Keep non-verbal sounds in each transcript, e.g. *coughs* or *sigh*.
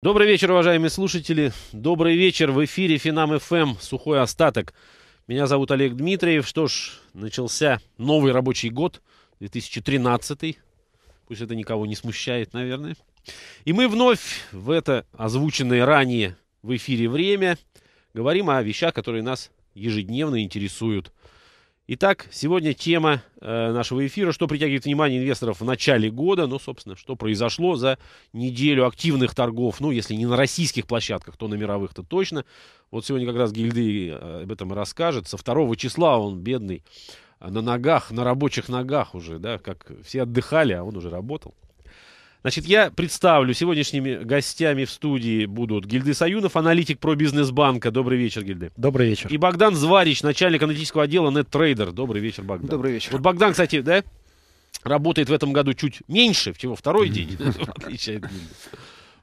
Добрый вечер, уважаемые слушатели. Добрый вечер. В эфире Финам ФМ «Сухой остаток». Меня зовут Олег Дмитриев. Что ж, начался новый рабочий год, 2013. Пусть это никого не смущает, наверное. И мы вновь в это озвученное ранее в эфире время говорим о вещах, которые нас ежедневно интересуют – Итак, сегодня тема э, нашего эфира, что притягивает внимание инвесторов в начале года, ну, собственно, что произошло за неделю активных торгов, ну, если не на российских площадках, то на мировых, то точно. Вот сегодня как раз Гильды э, об этом и расскажет. Со второго числа он, бедный, э, на ногах, на рабочих ногах уже, да, как все отдыхали, а он уже работал. Значит, я представлю, сегодняшними гостями в студии будут Гильды Союнов, аналитик про бизнес-банка. Добрый вечер, Гильды. Добрый вечер. И Богдан Зварич, начальник аналитического отдела NetTrader. Добрый вечер, Богдан. Добрый вечер. Вот Богдан, кстати, да, работает в этом году чуть меньше, всего второй день, *laughs* *laughs* в отличие от Гильды.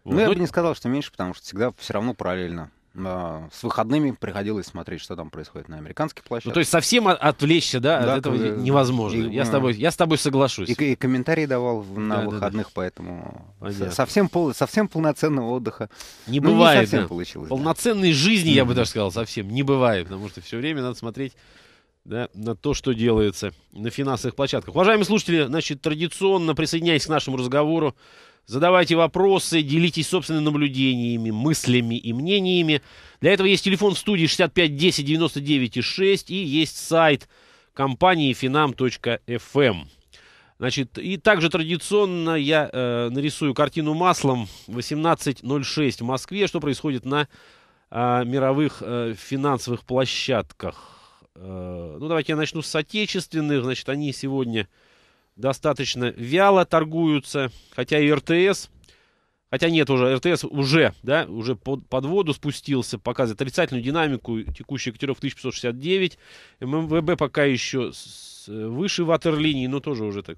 Вот. Ну, я бы не сказал, что меньше, потому что всегда все равно параллельно а, с выходными приходилось смотреть, что там происходит на американских площадках. Ну, то есть совсем отвлечься, да, да от этого да, э, невозможно. И, я, с тобой, э, я с тобой соглашусь. И, и комментарии давал на да, выходных, да, да. поэтому совсем, пол, совсем полноценного отдыха не ну, бывает. Не совсем да. получилось. Полноценной да. жизни, я бы даже сказал, совсем не бывает, потому что все время надо смотреть да, на то, что делается на финансовых площадках. Уважаемые слушатели, значит, традиционно присоединяясь к нашему разговору, Задавайте вопросы, делитесь собственными наблюдениями, мыслями и мнениями. Для этого есть телефон в студии 65 10 99 6 и есть сайт компании finam.fm. Эм. Значит, и также традиционно я э, нарисую картину маслом 18.06 в Москве, что происходит на э, мировых э, финансовых площадках. Э, ну, давайте я начну с отечественных. Значит, они сегодня достаточно вяло торгуются, хотя и РТС, хотя нет уже, РТС уже, да, уже под, под воду спустился, показывает отрицательную динамику, текущая котировок 1569, ММВБ пока еще с, выше ватерлинии, но тоже уже так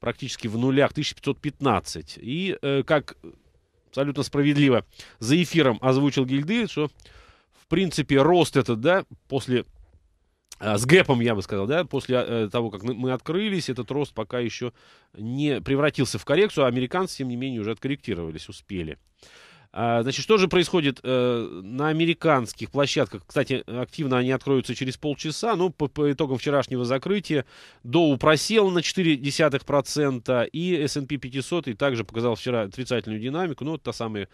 практически в нулях, 1515. И э, как абсолютно справедливо за эфиром озвучил Гильды, что в принципе рост этот, да, после а, с гэпом, я бы сказал, да, после а, э, того, как мы открылись, этот рост пока еще не превратился в коррекцию, а американцы, тем не менее, уже откорректировались, успели. А, значит, что же происходит э, на американских площадках? Кстати, активно они откроются через полчаса, но по, итогам вчерашнего закрытия Доу просел на 0,4%, и S&P 500 и также показал вчера отрицательную динамику, но ну, та самая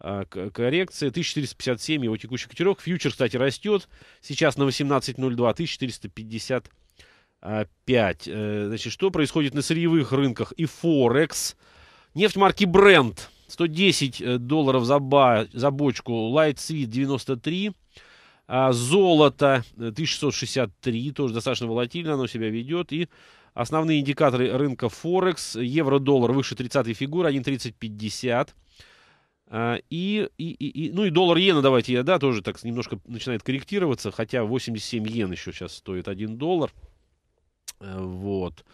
а, коррекция. 1457 его текущий котировок. Фьючер, кстати, растет. Сейчас на 18.02 1455. Э, значит, что происходит на сырьевых рынках и Форекс? Нефть марки Brent 110 э, долларов за, ба за бочку. Light Sweet 93. А золото 1663, э, тоже достаточно волатильно оно себя ведет. И основные индикаторы рынка Форекс. Евро-доллар выше 30 фигур, 1.3050. А, и, и, и, ну и доллар иена, давайте я, да, тоже так немножко начинает корректироваться, хотя 87 йен еще сейчас стоит 1 доллар. Э, вот.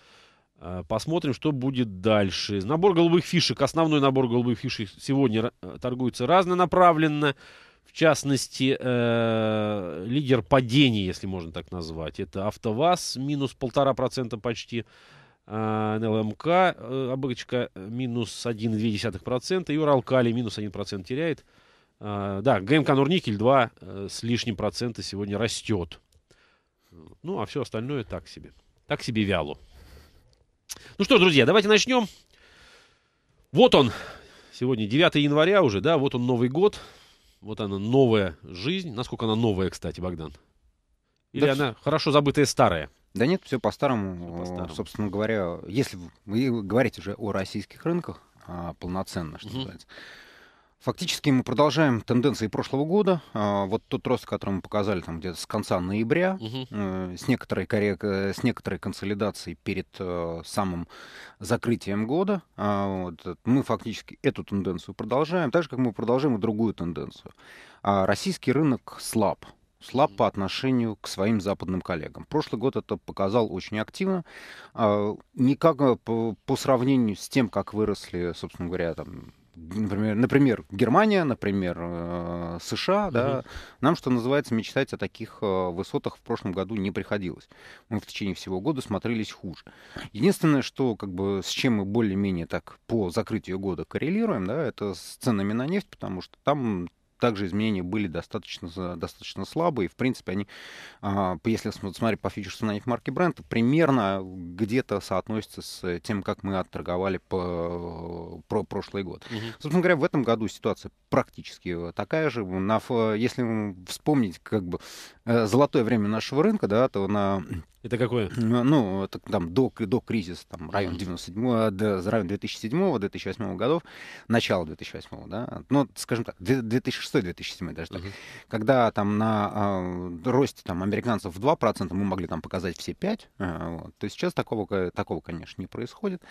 А, посмотрим, что будет дальше. Набор голубых фишек. Основной набор голубых фишек сегодня э, торгуется разнонаправленно. В частности, э, лидер падения, если можно так назвать, это АвтоВАЗ, минус полтора процента почти. Э, НЛМК э, обычка э, минус 1,2%, и Уралкали минус 1% теряет. да, ГМК Нурникель 2 с лишним процента сегодня растет. Ну, а все остальное так себе. Так себе вяло. Ну что, друзья, давайте начнем. Вот он. Сегодня 9 января уже, да, вот он Новый год. Вот она новая жизнь. Насколько она новая, кстати, Богдан? Или да она все... хорошо забытая старая? Да нет, все по-старому. по Собственно говоря, если вы говорите уже о российских рынках а, полноценно, что называется, Фактически мы продолжаем тенденции прошлого года. А, вот тот рост, который мы показали там где-то с конца ноября, угу. с, некоторой, э, с некоторой консолидацией перед э, самым закрытием года, а, вот, мы фактически эту тенденцию продолжаем, так же, как мы продолжаем и другую тенденцию. Российский рынок слаб слаб по отношению к своим западным коллегам. Прошлый год это показал очень активно. А, никак э, по, сравнению с тем, как выросли, собственно говоря, там, например, например, Германия, например, э, США, да, mm нам, что называется, мечтать о таких э, высотах в прошлом году не приходилось. Мы в течение всего года смотрелись хуже. Единственное, что как бы с чем мы более-менее так по закрытию года коррелируем, да, это с ценами на нефть, потому что там также изменения были достаточно, достаточно слабые. В принципе, они, а, если смотреть по фьючерсу на них марки бренда, примерно где-то соотносятся с тем, как мы отторговали по, про прошлый год. Угу. Собственно говоря, в этом году ситуация практически э, такая же. На, э, если вспомнить как бы Э, золотое время нашего рынка, да, то на... Это какое? Ну, это, там, до, до кризиса, там, район 97 э, до, район 2007-2008 годов, начало 2008, да, ну, скажем так, 2006-2007 даже так, uh-huh. когда там на э, росте там американцев в 2% мы могли там показать все 5, э, вот, то сейчас такого, такого, конечно, не происходит.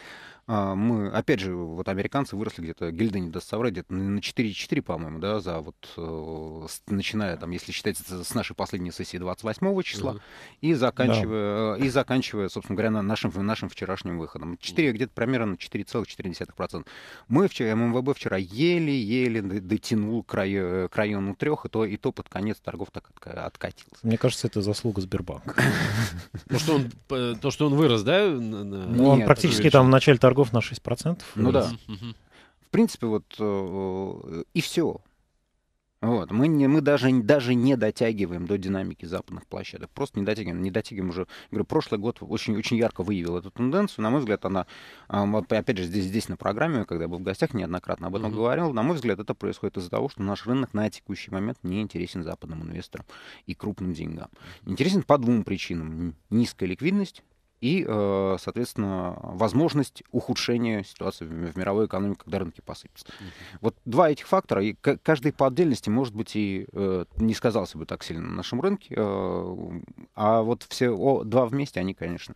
Э, мы, опять же, вот американцы выросли где-то, гильда не даст соврать, где-то на 4,4, по-моему, да, за вот, э, начиная там, если считать с нашей последней последней сессии 28 числа угу. и, заканчивая, да. и заканчивая, собственно говоря, нашим, нашим вчерашним выходом. 4, где-то примерно 4,4%. Мы вчера, ММВБ вчера еле-еле дотянул краю раю, э, к району трех, и то, и то под конец торгов так откатился. Мне кажется, это заслуга Сбербанка. То, *laughs* ну, что он, то, что он вырос, да? Ну, он практически там в начале торгов на 6%. Ну да. В принципе, вот э, и все. Вот. Мы, не, мы даже, даже не дотягиваем до динамики западных площадок. Просто не дотягиваем. Не дотягиваем уже. Говорю, прошлый год очень, очень ярко выявил эту тенденцию. На мой взгляд, она, а, опять же, здесь, здесь на программе, когда я был в гостях, неоднократно об этом mm-hmm. говорил. На мой взгляд, это происходит из-за того, что наш рынок на текущий момент не интересен западным инвесторам и крупным деньгам. Интересен по двум причинам. Низкая ликвидность и, э, соответственно, возможность ухудшения ситуации в мировой экономике, когда рынки посыпятся. mm Вот два этих фактора, и каждый по отдельности, может быть, и э, не сказался бы так сильно на нашем рынке, э, а вот все два вместе, они, конечно,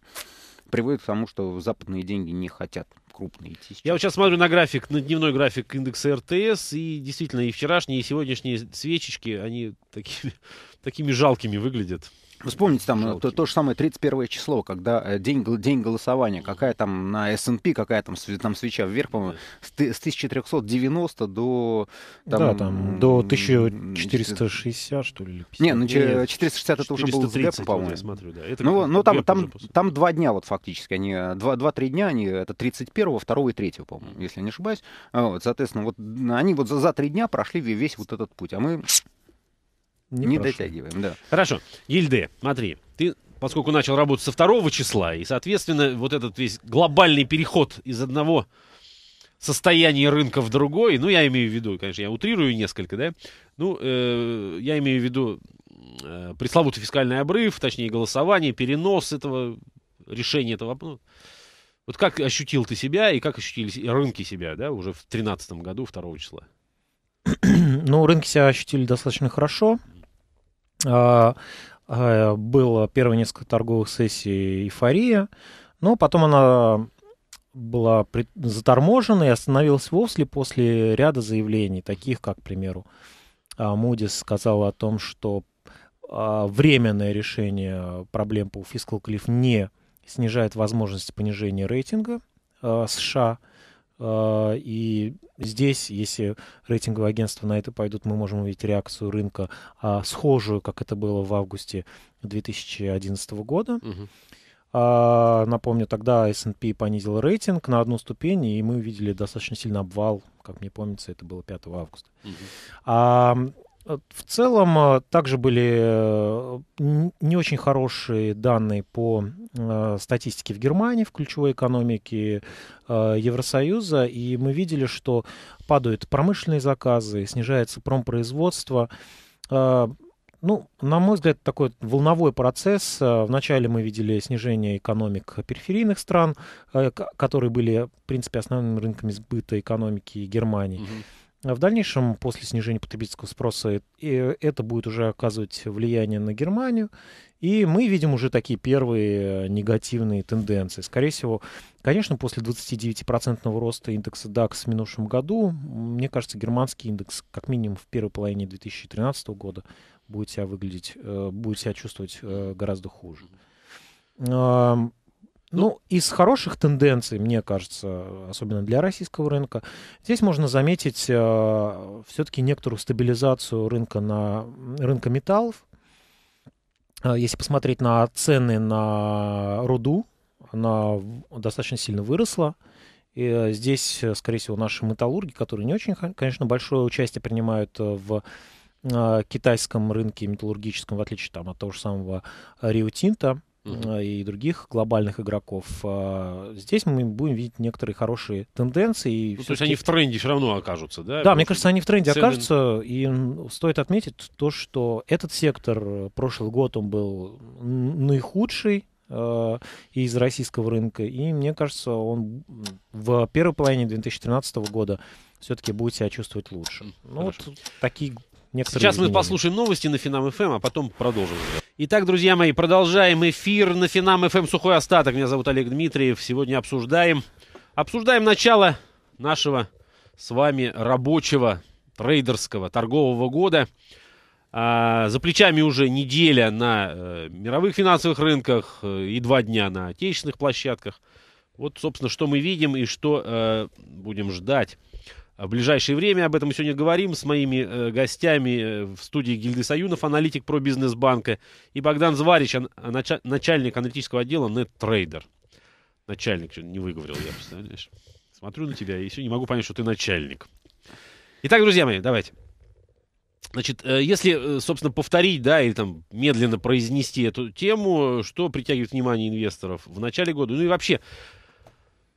приводят к тому, что западные деньги не хотят крупные идти. Сейчас. Я вот сейчас смотрю на график, на дневной график индекса РТС, и действительно и вчерашние, и сегодняшние свечечки, они такими, *laughs* такими жалкими выглядят. Вспомните там э, то, то же самое 31 число, когда э, день, день голосования, какая там на S&P, какая там, там свеча вверх, по-моему, с, с 1390 до... Там, да, там до 1460, что ли? Не, ну 460 это уже был с по-моему. смотрю, да. Это ну, ну там, там, там два дня вот фактически, они, э, два-три дня, они, это 31, 2 и 3, по-моему, если не ошибаюсь. А вот, соответственно, вот они вот за три дня прошли весь вот этот путь, а мы не, не дотягиваем, да. Хорошо. Ильде, смотри, ты поскольку начал работать со второго числа, и, соответственно, вот этот весь глобальный переход из одного состояния рынка в другой, ну, я имею в виду, конечно, я утрирую несколько, да, ну, э, я имею в виду э, пресловутый фискальный обрыв, точнее, голосование, перенос этого решения этого вопроса. Ну, вот как ощутил ты себя и как ощутили рынки себя, да, уже в 2013 году, 2 числа? *clears throat* Ну, рынки себя ощутили достаточно хорошо. А, а, было первые несколько торговых сессий эйфория, но потом она была заторможена и остановилась вовсе после ряда заявлений, таких как, к примеру, а, Мудис сказал о том, что временное решение проблем по Fiscal Cliff не снижает возможность понижения рейтинга США – а, и здесь, если рейтинговые агентства на это пойдут, мы можем увидеть реакцию рынка а, схожую, как это было в августе 2011 года. Угу. Напомню, тогда S&P понизил рейтинг на одну ступень, и мы увидели достаточно сильный обвал, как мне помнится, это было 5 августа. Угу. Э, в целом, э, также были э, не очень хорошие данные по статистике в Германии, в ключевой экономике Евросоюза, и мы видели, что падают промышленные заказы, снижается промпроизводство. Ну, на мой взгляд, такой волновой процесс. Вначале мы видели снижение экономик периферийных стран, которые были, в принципе, основными рынками сбыта экономики Германии. Угу. А в дальнейшем, после снижения потребительского спроса, э, э, это будет уже оказывать влияние на Германию. И мы видим уже такие первые э, негативные тенденции. Скорее всего, конечно, после 29% процентного роста индекса DAX в минувшем году, мне кажется, германский индекс как минимум в первой половине 2013 года будет себя выглядеть, будет себя чувствовать гораздо хуже. Ну, из хороших тенденций, мне кажется, особенно для российского рынка, здесь можно заметить э, все-таки некоторую стабилизацию рынка, на, рынка металлов. Э, если посмотреть на цены на руду, она достаточно сильно выросла. И э, здесь, э, скорее всего, наши металлурги, которые не очень, конечно, большое участие принимают в китайском рынке металлургическом, в отличие там, от того же самого Рио Тинта, Э, и других глобальных игроков. А, здесь мы будем видеть некоторые хорошие тенденции. Ну, то есть они в тренде все равно окажутся, да? Да, мне кажется, они в тренде цены... окажутся. И стоит отметить то, что этот сектор э, прошлый год он был наихудший э, из российского рынка. И мне кажется, он в первой половине 2013 года все-таки будет себя чувствовать лучше. Ну, вот такие некоторые. Сейчас изменения. мы послушаем новости на Финам ФМ, эм, а потом продолжим. Итак, друзья мои, продолжаем эфир на Финам ФМ эм Сухой Остаток. Меня зовут Олег Дмитриев. Сегодня обсуждаем, обсуждаем начало нашего с вами рабочего трейдерского торгового года. А, за плечами уже неделя на э, мировых финансовых рынках э, и два дня на отечественных площадках. Вот, собственно, что мы видим и что э, будем ждать в ближайшее время. Об этом мы сегодня говорим с моими э, гостями э, в студии Гильды Саюнов, аналитик про бизнес-банка, и Богдан Зварич, а, начальник аналитического отдела NetTrader. Начальник, что не выговорил я, представляешь? Смотрю на тебя и все не могу понять, что ты начальник. Итак, друзья мои, давайте. Значит, э, если, собственно, повторить, да, или там медленно произнести эту тему, что притягивает внимание инвесторов в начале года, ну и вообще,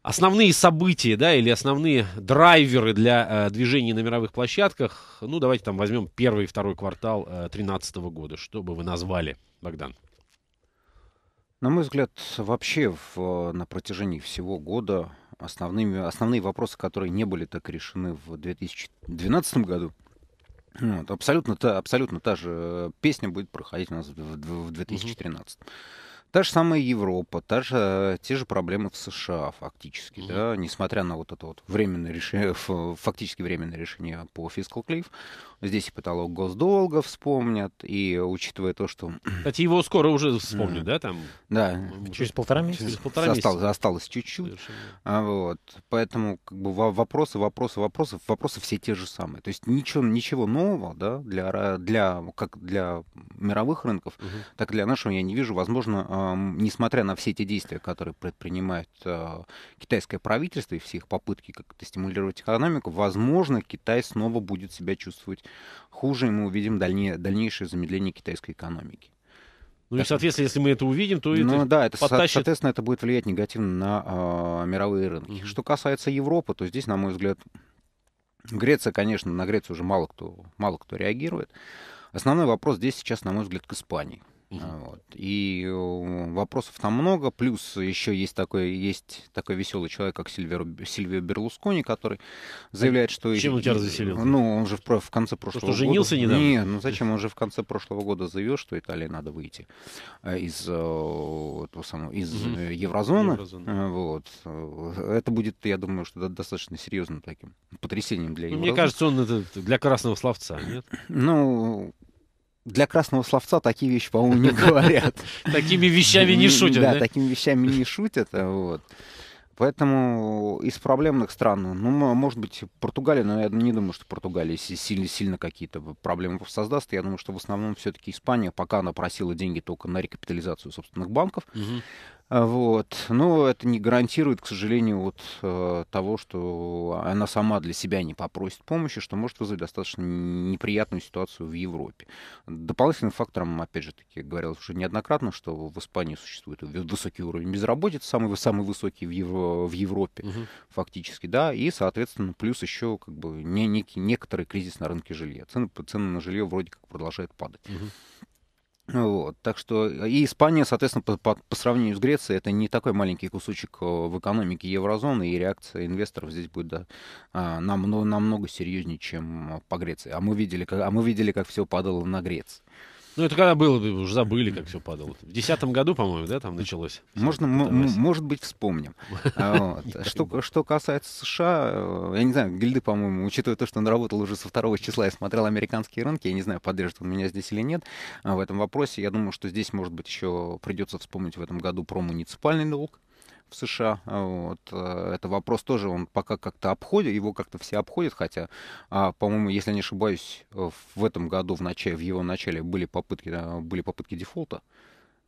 основные события, да, или основные драйверы для э, движения на мировых площадках, ну, давайте там возьмем первый и второй квартал 2013 э, -го года. Что бы вы назвали, Богдан? На мой взгляд, вообще в, э, на протяжении всего года основными, основные вопросы, которые не были так решены в 2012 году, вот, абсолютно, та, абсолютно та же э, песня будет проходить у нас в, в 2013. Угу. Та же самая Европа, та же, э, те же проблемы в США фактически, mm-hmm. да, несмотря на вот это вот временное решение, фактически временное решение по fiscal cliff, Здесь и потолок госдолга вспомнят, и учитывая то, что... *clears throat* Кстати, его скоро уже вспомнят, да, там? Да. Через полтора месяца? Через полтора месяца. Осталось, осталось чуть-чуть. А, вот. Поэтому как бы вопросы, вопросы, вопросы, вопросы все те же самые. То есть ничего, ничего нового, да, для, для, как для мировых рынков, угу. так и для нашего я не вижу. Возможно, э, несмотря на все эти действия, которые предпринимает э, китайское правительство и все их попытки как-то стимулировать экономику, возможно, Китай снова будет себя чувствовать хуже мы увидим дальнее, дальнейшее замедление китайской экономики. Ну и, соответственно, если мы это увидим, то это ну, да, это, подтащит... соответственно, это будет влиять негативно на э, мировые рынки. Mm-hmm. Что касается Европы, то здесь, на мой взгляд, Греция, конечно, на Грецию уже мало кто, мало кто реагирует. Основной вопрос здесь сейчас, на мой взгляд, к Испании. А, вот. И э, вопросов там много. Плюс еще есть такой, есть такой веселый человек, как Сильвер, Сильвио Берлускони, который заявляет, а что... Чем он тебя развеселил? Ну, он же в, в конце прошлого что, женился года... женился недавно? Нет, ну зачем? Он же в конце прошлого года заявил, что Италии надо выйти э, из, э, этого самого, из угу. еврозоны. еврозоны. Вот. Это будет, я думаю, что достаточно серьезным таким потрясением для ну, еврозоны. Мне кажется, он это для красного словца, нет? Ну, для красного словца такие вещи, по-моему, не говорят. *laughs* Такими вещами не шутят, да? такими вещами не шутят, а вот. Поэтому из проблемных стран, ну, может быть, Португалия, но я не думаю, что Португалия сильно-сильно какие-то проблемы создаст. Я думаю, что в основном все-таки Испания, пока она просила деньги только на рекапитализацию собственных банков, угу. А, вот. Но это не гарантирует, к сожалению, вот, э, того, что она сама для себя не попросит помощи, что может вызвать достаточно неприятную ситуацию в Европе. Дополнительным фактором, опять же таки, говорилось уже неоднократно, что в Испании существует высокий уровень безработицы, самый, самый высокий в, Евро, в Европе угу. фактически, да, и, соответственно, плюс еще как бы не, некий, некоторый кризис на рынке жилья. Цены, цены на жилье вроде как продолжают падать. Угу. Вот, так что э, и Испания, соответственно, по, по, по сравнению с Грецией, это не такой маленький кусочек в экономике еврозоны, и реакция инвесторов здесь будет да, а, намного, намного серьезнее, чем э, по Греции. А мы видели, как, а мы видели, как все падало на Грецию. Ну, это когда было, уже забыли, как все падало. В десятом году, по-моему, да, там началось? Можно, может быть, вспомним. *laughs* А, что, касается США, э, я не знаю, гильды, по-моему, учитывая то, что он работал уже со второго числа и смотрел американские рынки, я не знаю, поддержит он меня здесь или нет а, в этом вопросе. Я думаю, что здесь, может быть, еще придется вспомнить в этом году про муниципальный налог в США. А, вот. Э, это вопрос тоже, он пока как-то обходит, его как-то все обходят, хотя, а, по-моему, если не ошибаюсь, э, в этом году в, начале, в его начале были попытки, были попытки дефолта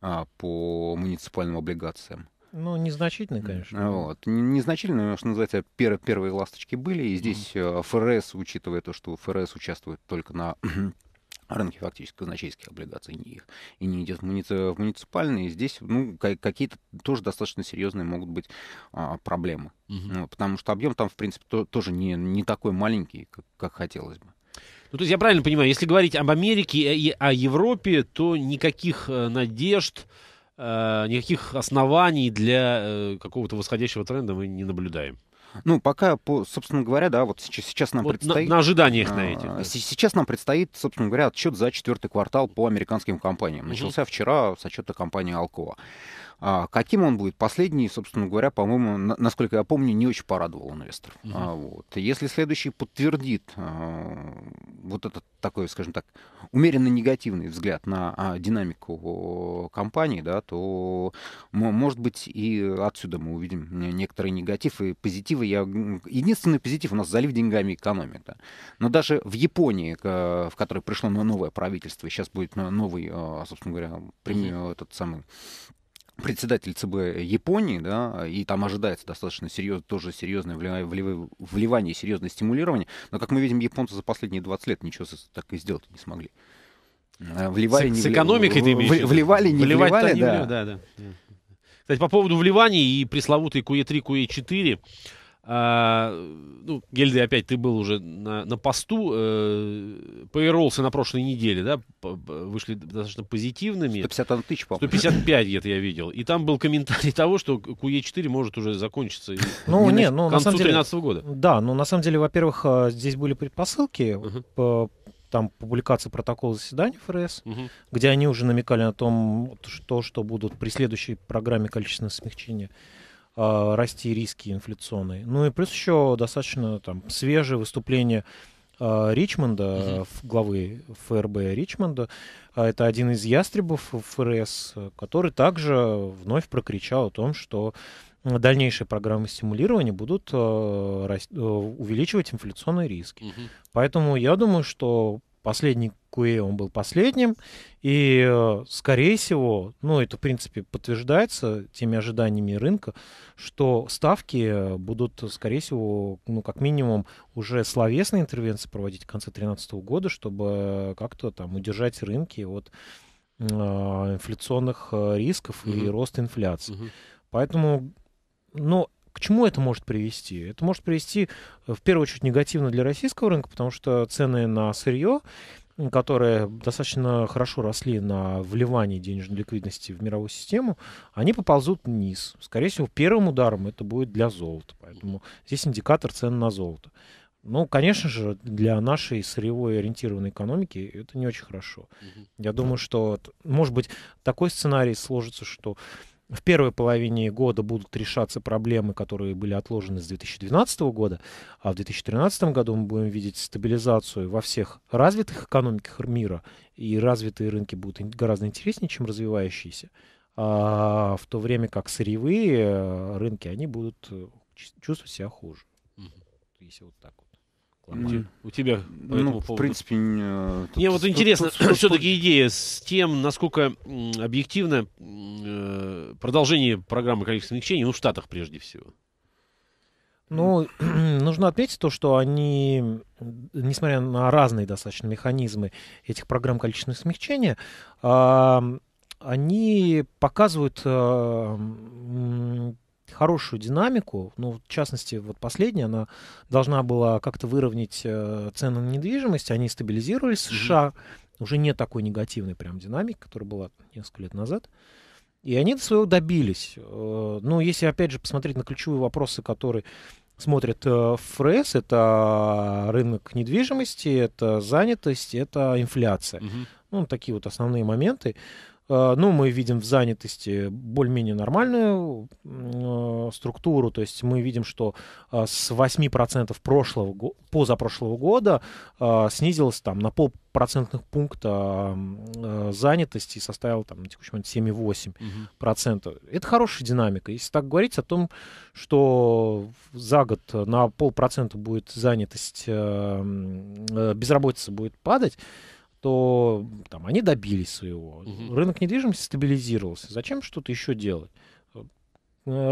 а, по муниципальным облигациям. Ну, незначительные, конечно. Вот. Незначительные, что называется, пер первые ласточки были. И здесь mm. ФРС, учитывая то, что ФРС участвует только на рынке фактически казначейских облигаций не их, и не идет в, муници... в муниципальные. Здесь ну, какие-то тоже достаточно серьезные могут быть а, проблемы. Угу. Ну, потому что объем там, в принципе, то, тоже не, не такой маленький, как, как хотелось бы. Ну, то есть я правильно понимаю, если говорить об Америке и о Европе, то никаких э, надежд, э, никаких оснований для э, какого-то восходящего тренда мы не наблюдаем. Ну, пока, по, собственно говоря, да, вот сейчас, сейчас нам вот предстоит... На, на ожиданиях на а, этих. Да. Сейчас нам предстоит, собственно говоря, отчет за четвертый квартал по американским компаниям. Начался угу. вчера с отчета компании Alcoa. А каким он будет? Последний, собственно говоря, по-моему, насколько я помню, не очень порадовал инвесторов. Угу. А, вот. Если следующий подтвердит а, вот этот такой, скажем так, умеренно негативный взгляд на а, динамику компании, да, то, может быть, и отсюда мы увидим некоторые негативы и позитивы. Я... Единственный позитив у нас залив деньгами экономика. Но даже в Японии, в которой пришло новое правительство, сейчас будет новый, а, собственно говоря, премьер, этот самый председатель ЦБ Японии, да, и там ожидается достаточно серьез, тоже серьезное вливание, серьезное стимулирование. Но, как мы видим, японцы за последние 20 лет ничего так и сделать не смогли. Э, вливали, с, не с экономикой вли... ты имеешь? В, вливали, не Вливать вливали, не да. Влив... да, да. Кстати, по поводу вливаний и пресловутой QE3, QE4, а, ну, Гельды, опять ты был уже на, на посту. Э, Пейролсы на прошлой неделе, да, вышли достаточно позитивными. 151 тысяч, по-моему. 155 где-то я видел. И там был комментарий *laughs* того, что QE4 может уже закончиться. *laughs* Ну, не, ну, на самом деле... 13 года. Да, ну, на самом деле, во-первых, э, здесь были предпосылки. Угу там публикация протокола заседания ФРС, угу. где они уже намекали на том, что, что будут при следующей программе количественного смягчения. А, расти риски инфляционные. Ну и плюс еще достаточно там свежее выступление а, Ричмонда, угу. главы ФРБ Ричмонда. А, это один из ястребов ФРС, который также вновь прокричал о том, что дальнейшие программы стимулирования будут э, увеличивать инфляционные риски. Угу. Поэтому я думаю, что последний QA он был последним, и, э, скорее всего, ну, это, в принципе, подтверждается теми ожиданиями рынка, что ставки э, будут, скорее всего, ну, как минимум, уже словесные интервенции проводить в конце 2013 года, чтобы э, как-то там удержать рынки от э, инфляционных рисков mm-hmm. и роста инфляции. Mm-hmm. Поэтому, ну, к чему это может привести? Это может привести, э, в первую очередь, негативно для российского рынка, потому что цены на сырье которые достаточно хорошо росли на вливании денежной ликвидности в мировую систему, они поползут вниз. Скорее всего, первым ударом это будет для золота. Поэтому здесь индикатор цен на золото. Ну, конечно же, для нашей сырьевой ориентированной экономики это не очень хорошо. Я думаю, что, может быть, такой сценарий сложится, что в первой половине года будут решаться проблемы, которые были отложены с 2012 года, а в 2013 году мы будем видеть стабилизацию во всех развитых экономиках мира, и развитые рынки будут гораздо интереснее, чем развивающиеся, а в то время как сырьевые э, рынки, они будут э, чувствовать себя хуже. Если вот так вот. Ладно, у тебя по ну, этому в принципе... Не, э, тут, Мне вот тут, интересно, все-таки идея с тем, насколько объективно э, продолжение программы количественных смягчений, ну, в Штатах прежде всего. Ну, *clears throat* нужно отметить то, что они, несмотря на разные достаточно механизмы этих программ количественных смягчения, они показывают э, хорошую динамику. Ну, в частности, вот последняя, она должна была как-то выровнять э, цены на недвижимость. Они стабилизировались в США. Mm-hmm. Уже нет такой негативной прям динамики, которая была несколько лет назад. И они до своего добились. Э, ну, если, опять же, посмотреть на ключевые вопросы, которые смотрят э, ФРС, это рынок недвижимости, это занятость, это инфляция. Mm-hmm. Ну, такие вот основные моменты. Э, ну, мы видим в занятости более-менее нормальную э, структуру, то есть мы видим, что э, с 8% прошлого, позапрошлого года э, снизилось там на пол процентных пункта э, занятости и составил там на текущий момент 7,8%. Угу. Это хорошая динамика. Если так говорить о том, что за год на полпроцента будет занятость, э, безработица будет падать, что там, они добились своего. Угу. Рынок недвижимости стабилизировался. Зачем что-то еще делать? Э,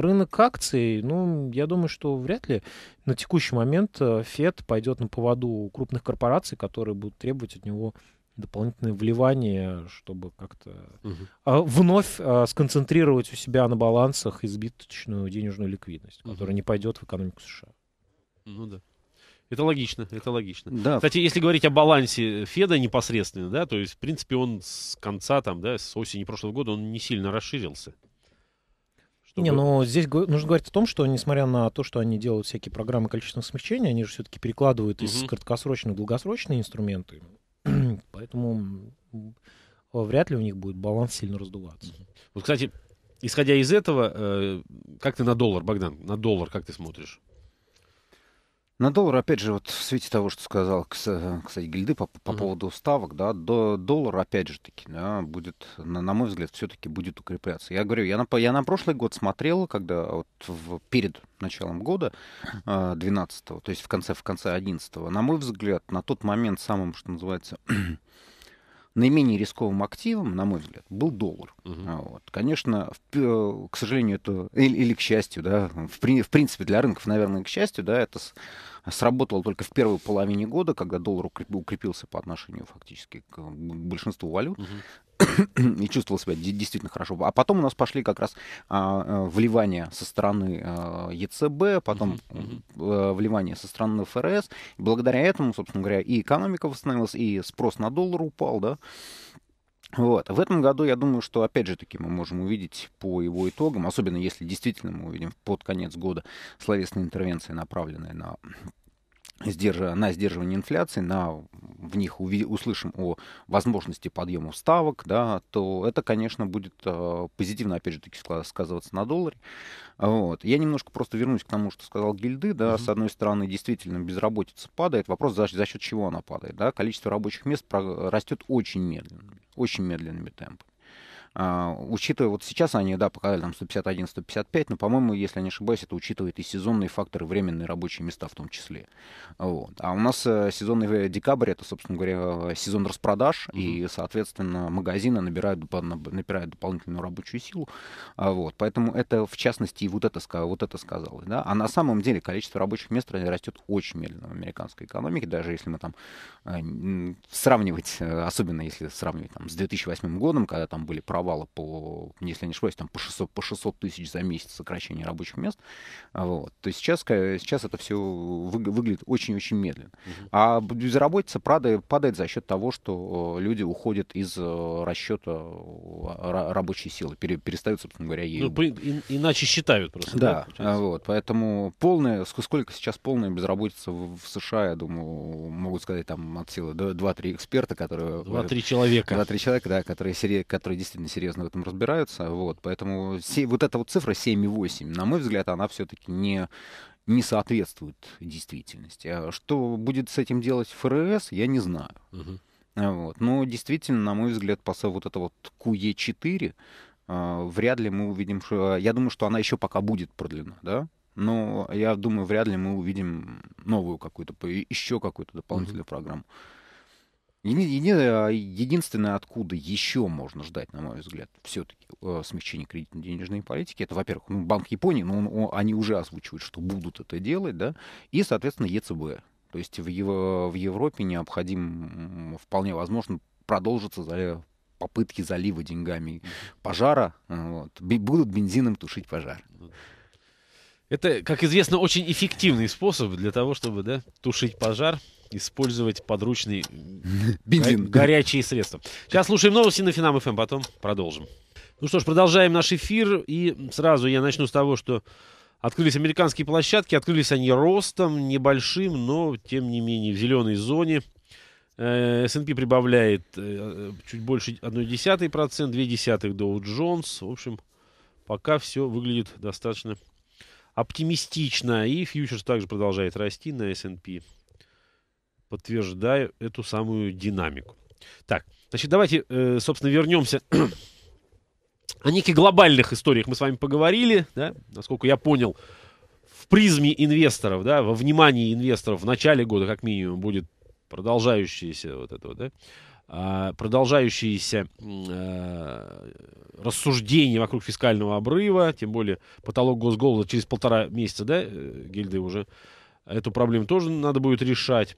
рынок акций, ну, я думаю, что вряд ли на текущий момент э, Фед пойдет на поводу крупных корпораций, которые будут требовать от него дополнительное вливание, чтобы как-то угу. вновь сконцентрировать у себя на балансах избыточную денежную ликвидность, угу. которая не пойдет в экономику США. Ну да. Это логично, это логично. Да. Кстати, если говорить о балансе Феда непосредственно, да, то есть, в принципе, он с конца, там, да, с осени прошлого года он не сильно расширился. Чтобы... Не, ну, но здесь нужно говорить о том, что несмотря на то, что они делают всякие программы количественного смягчения, они же все-таки перекладывают угу. из краткосрочных в долгосрочные инструменты. *clears throat* Поэтому вряд ли у них будет баланс сильно раздуваться. Вот, кстати, исходя из этого, э, как ты на доллар, Богдан, на доллар как ты смотришь? На доллар, опять же, вот в свете того, что сказал, кстати, Гильды по, по mm-hmm. поводу ставок, да, до, доллар, опять же таки, да, будет, на, на мой взгляд, все-таки будет укрепляться. Я говорю, я на, я на прошлый год смотрел, когда вот в, перед началом года, 12-го, а, то есть в конце, в конце 11-го, на мой взгляд, на тот момент самым, что называется, *clears throat* наименее рисковым активом, на мой взгляд, был доллар. Uh-huh. Вот. Конечно, в, э, к сожалению, это или, или к счастью, да, в, в принципе для рынков, наверное, к счастью, да, это сработало только в первой половине года, когда доллар укрепился по отношению фактически к большинству валют. Угу. *coughs* И чувствовал себя действительно хорошо. А потом у нас пошли как раз а, э, вливания со стороны а, э, ЕЦБ, потом А, э, вливания со стороны ФРС. Благодаря этому, собственно говоря, и экономика восстановилась, и спрос на доллар упал, да. Вот. В этом году, я думаю, что, опять же таки, мы можем увидеть по его итогам, особенно если действительно мы увидим под конец года словесные интервенции, направленные на на сдерживание инфляции, на, в них уви, услышим о возможности подъема ставок, да, то это, конечно, будет э, позитивно, опять же таки, сказываться на долларе. Вот. Я немножко просто вернусь к тому, что сказал Гильды. Да, mm-hmm. С одной стороны, действительно, безработица падает. Вопрос, за, за счет чего она падает. Да? Количество рабочих мест про, растет очень медленно очень медленными темпами. А, учитывая, вот сейчас они, да, показали там 151-155, но, по-моему, если я не ошибаюсь, это учитывает и сезонные факторы, временные рабочие места в том числе. Вот. А у нас э, сезонный э, декабрь, это, собственно говоря, э, сезон распродаж, mm-hmm. и, соответственно, магазины набирают, набирают дополнительную рабочую силу. А, вот. Поэтому это, в частности, и вот это, вот это сказалось. Да? А на самом деле количество рабочих мест растет очень медленно в американской экономике, даже если мы там сравнивать, особенно если сравнивать там, с 2008 годом, когда там были проблемы диктовала по, если не ошибаюсь, там по 600, по 600 тысяч за месяц сокращение рабочих мест, а, вот, то сейчас, сейчас это все вы, выглядит очень-очень медленно. Угу. А безработица падает, падает за счет того, что э, люди уходят из э, расчета э, рабочей силы, перестают, собственно говоря, ей... Ну, и, иначе считают просто. Да, да вот, поэтому полная, сколько сейчас полная безработица в, в США, я думаю, могут сказать там от силы 2-3 эксперта, которые... 2-3 человека. 2-3 человека, да, которые, которые действительно серьезно в этом разбираются. Вот, поэтому се, вот эта вот цифра 7,8, на мой взгляд, она все-таки не, не соответствует действительности. А что будет с этим делать ФРС, я не знаю. Угу. Вот. Но действительно, на мой взгляд, посыл вот это вот QE4, э, а, вряд ли мы увидим, что... Я думаю, что она еще пока будет продлена, да? Но я думаю, вряд ли мы увидим новую какую-то, еще какую-то дополнительную mm программу. А, единственное, откуда еще можно ждать, на мой взгляд, все-таки э, смягчение кредитно-денежной политики, это, во-первых, ну, Банк Японии, ну, он, они уже озвучивают, что будут это делать, да, и, соответственно, ЕЦБ. То есть в, Ев- в Европе необходим, вполне возможно, продолжится за попытки залива деньгами пожара, вот, будут бензином тушить пожар. Ну это, как известно, очень эффективный способ для того, чтобы да, тушить пожар использовать подручный *laughs* бензин, го горячие средства. Сейчас слушаем новости на Финам ФМ, эм, потом продолжим. Ну что ж, продолжаем наш эфир. И сразу я начну с того, что открылись американские площадки. Открылись они ростом небольшим, но тем не менее в зеленой зоне. S&P э, прибавляет э, э, чуть больше 0,1%, 0,2% Dow Jones. В общем, пока все выглядит достаточно оптимистично. И фьючерс также продолжает расти на S&P подтверждаю эту самую динамику. Так, значит, давайте, э, собственно, вернемся *clears throat* о неких глобальных историях мы с вами поговорили, да, насколько я понял, в призме инвесторов, да, во внимании инвесторов в начале года, как минимум, будет продолжающееся вот это вот, да, а, продолжающееся э, рассуждение вокруг фискального обрыва, тем более потолок госголда через полтора месяца, да, э, гильды уже эту проблему тоже надо будет решать.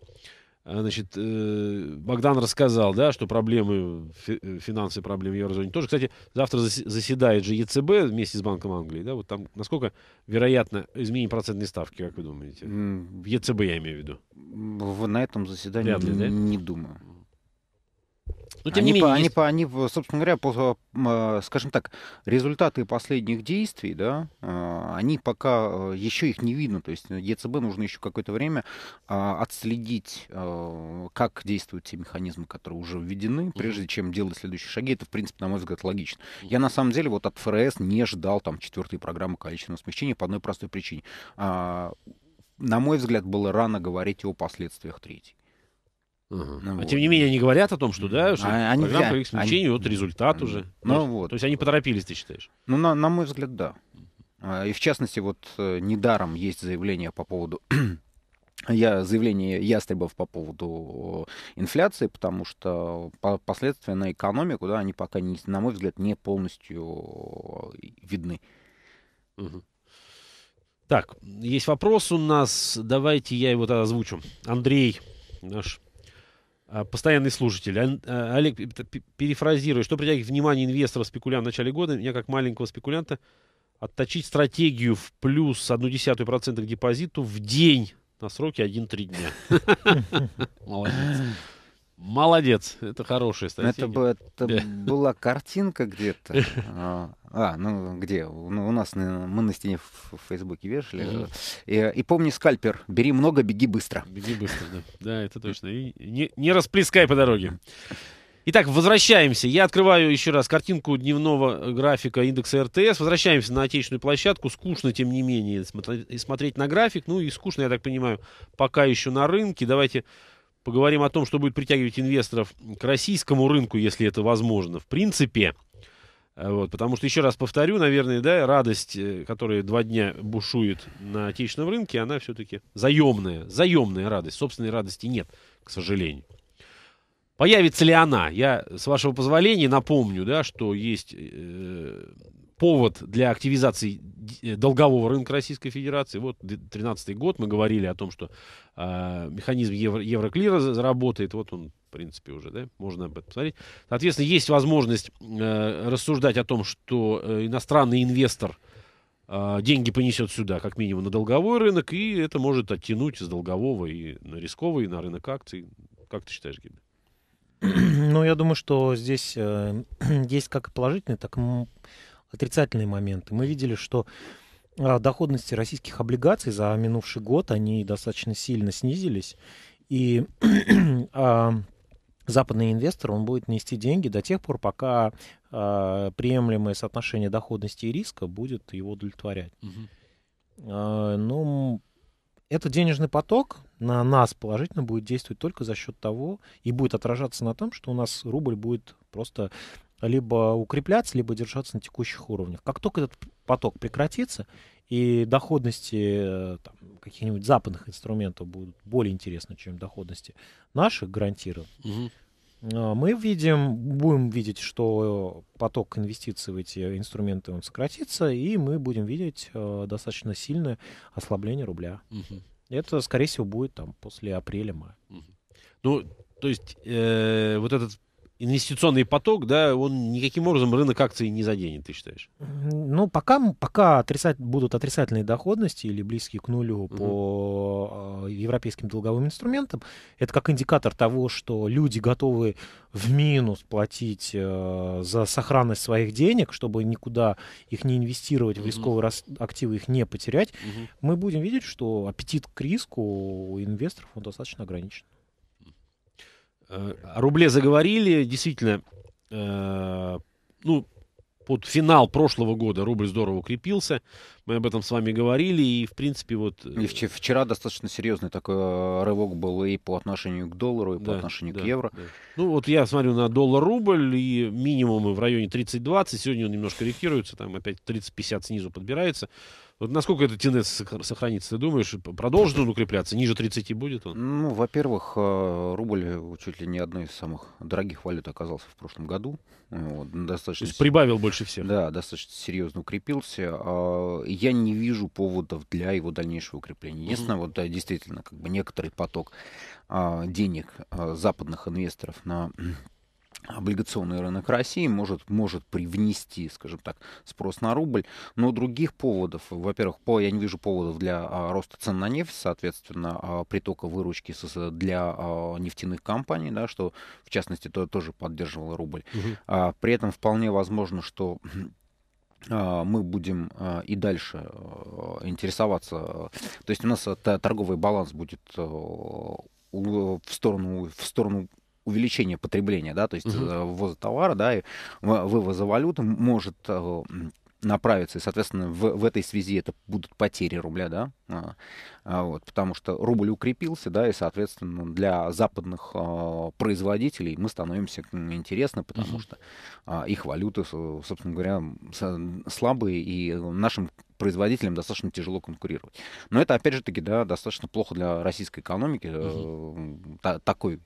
А, значит, э, Богдан рассказал, да, что проблемы, э, финансы, проблемы в еврозоне тоже. Кстати, завтра заседает же ЕЦБ вместе с Банком Англии, да, вот там насколько вероятно изменение процентной ставки, как вы думаете? В ЕЦБ я имею в виду. На этом заседании Вряд ли, да? не думаю. Но, ну, тем они, не менее, по, есть... они, по, они, собственно говоря, по, э, скажем так, результаты последних действий, да, э, они пока э, еще их не видно. То есть ЕЦБ нужно еще какое-то время отследить, как действуют те механизмы, которые уже введены, прежде чем делать следующие шаги. Это, в принципе, на мой взгляд, логично. Я на самом деле вот от ФРС не ждал там четвертой программы количественного смягчения по одной простой причине. А, на мой взгляд, было рано говорить о последствиях третьей. Ну, а вот. тем не менее они говорят о том, что да, что а, они, программа по их смещению, они... вот результат они, уже. Ну, может, вот. То есть они поторопились, ты считаешь? Ну, на, на мой взгляд, да. А, и в частности, вот э, недаром есть заявление по поводу *clears throat* я, заявление ястребов по поводу э, инфляции, потому что последствия на экономику, да, они пока, не, на мой взгляд, не полностью э, видны. Угу. Так, есть вопрос у нас, давайте я его тогда озвучу. Андрей, наш а, постоянный служитель. А, Олег, перефразирую, что притягивает внимание инвестора спекулянта в начале года, меня как маленького спекулянта отточить стратегию в плюс одну 0,1% к депозиту в день на сроке 1-3 дня. *laughs* Молодец. Молодец, это хорошая статья. Ну, это, это была картинка где-то. *laughs* А, а, ну где? Ну, у нас на, мы на стене в, в Фейсбуке вешали. Угу. И, и помни скальпер. Бери много, беги быстро. Беги быстро, да. Да, это точно. И не, не расплескай по дороге. Итак, возвращаемся. Я открываю еще раз картинку дневного графика индекса РТС. Возвращаемся на отечественную площадку. Скучно, тем не менее, смотреть на график. Ну и скучно, я так понимаю, пока еще на рынке. Давайте Поговорим о том, что будет притягивать инвесторов к российскому рынку, если это возможно. В принципе, э, вот, потому что, еще раз повторю, наверное, да, радость, э, которая два дня бушует на отечественном рынке, она все-таки заемная, заемная радость. Собственной радости нет, к сожалению. Появится ли она? Я, с вашего позволения, напомню, да, что есть э, повод для активизации э, долгового рынка Российской Федерации. Вот 2013 год, мы говорили о том, что э, механизм евро, евроклира заработает. Вот он, в принципе, уже, да, можно об этом посмотреть. Соответственно, есть возможность э, рассуждать о том, что э, иностранный инвестор а, деньги понесет сюда, как минимум, на долговой рынок, и это может оттянуть с долгового и на рисковый, и на рынок акций. Как ты считаешь, Гида? *clears throat* Ну, я думаю, что здесь э, *clears throat* есть как положительные, так и отрицательные моменты. Мы видели, что а, доходности российских облигаций за минувший год, они достаточно сильно снизились. И *clears throat* а, западный инвестор, он будет нести деньги до тех пор, пока а, приемлемое соотношение доходности и риска будет его удовлетворять. Угу. Ну, Но этот денежный поток на нас положительно будет действовать только за счет того и будет отражаться на том, что у нас рубль будет просто либо укрепляться, либо держаться на текущих уровнях. Как только этот поток прекратится, и доходности э, каких-нибудь западных инструментов будут более интересны, чем доходности наших, гарантированно, угу. мы видим, будем видеть, что поток инвестиций в эти инструменты он сократится, и мы будем видеть э, достаточно сильное ослабление рубля. Угу. Это, скорее всего, будет там после апреля-мая. Угу. Ну, то есть э, вот этот инвестиционный поток, да, он никаким образом рынок акций не заденет, ты считаешь? Ну, пока, пока отрицать, будут отрицательные доходности или близкие к нулю угу. по э, европейским долговым инструментам, это как индикатор того, что люди готовы в минус платить э, за сохранность своих денег, чтобы никуда их не инвестировать, угу. в рисковые рас... активы их не потерять, угу. мы будем видеть, что аппетит к риску у инвесторов он достаточно ограничен. О рубле заговорили, действительно, э, ну, под финал прошлого года рубль здорово укрепился. Мы об этом с вами говорили. И, в принципе, вот... Э, и вчера достаточно серьезный такой э, рывок был и по отношению к доллару, и да, по отношению да, к евро. Да. Ну, вот я смотрю на доллар-рубль, и минимумы в районе 30-20. Сегодня он немножко корректируется, там опять 30-50 снизу подбирается. Вот насколько эта тенденция сохранится, ты думаешь, продолжит он укрепляться, ниже 30 будет он? Ну, во-первых, э, рубль чуть ли не одной из самых дорогих валют оказался в прошлом году. Вот, достаточно... То есть прибавил больше всех? Да, достаточно серьезно укрепился. А, я не вижу поводов для его дальнейшего укрепления. Единственное, mm-hmm. вот действительно, как бы некоторый поток а, денег а, западных инвесторов на облигационный рынок России может, может привнести, скажем так, спрос на рубль, но других поводов, во-первых, по, я не вижу поводов для а, роста цен на нефть, соответственно, а, притока выручки с, для а, нефтяных компаний, да, что, в частности, то, тоже поддерживало рубль. Угу. А, при этом вполне возможно, что *clears throat* а, мы будем а, и дальше а, интересоваться. То есть у нас э, торговый баланс будет в сторону, в сторону увеличение потребления, да, то есть Uh-huh. ввоза товара, да, и вывоза валюты может э, направиться, и, соответственно, в, в этой связи это будут потери рубля, да, а, а, вот, потому что рубль укрепился, да, и, соответственно, для западных а, производителей мы становимся интересны, потому uh-huh. что а, их валюты, собственно говоря, слабые, и нашим производителям достаточно тяжело конкурировать. Но это, опять же таки, да, достаточно плохо для российской экономики, uh-huh. та, такой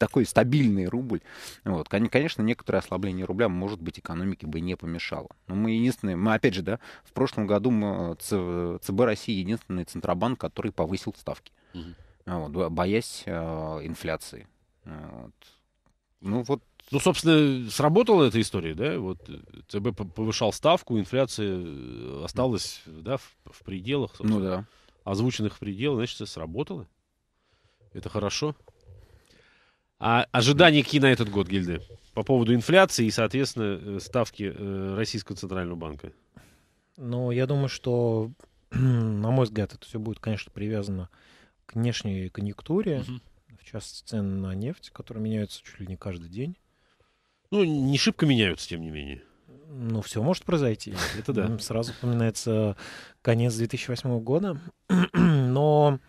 такой стабильный рубль. Вот. Конечно, некоторое ослабление рубля, может быть, экономике бы не помешало. Но мы единственные, мы опять же, да, в прошлом году мы, э, э, ЦБ России единственный Центробанк, который повысил ставки, угу. вот, боясь э, инфляции. Э, вот. Ну вот ну, собственно, сработала эта история, да? Вот ЦБ повышал ставку, инфляция осталась, да, в, в пределах, ну, да. озвученных пределах, значит, сработало. Это хорошо. А ожидания какие на этот год, Гильды? По поводу инфляции и, соответственно, э, ставки э, Российского Центрального банка. Ну, я думаю, что, *clears throat* на мой взгляд, это все будет, конечно, привязано к внешней конъюнктуре, угу. в частности, цен на нефть, которые меняются чуть ли не каждый день. Ну, не шибко меняются, тем не менее. Ну, все может произойти. *laughs* Это да. Сразу вспоминается конец 2008 года. *clears throat* Но